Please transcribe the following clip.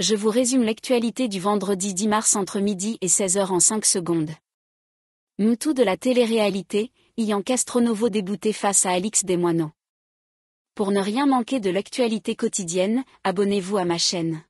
Je vous résume l'actualité du vendredi 10 mars entre midi et 16h en 5 secondes. Moutou de la télé-réalité, Ian Castronovo débouté face à Alix Desmoineaux. Pour ne rien manquer de l'actualité quotidienne, abonnez-vous à ma chaîne.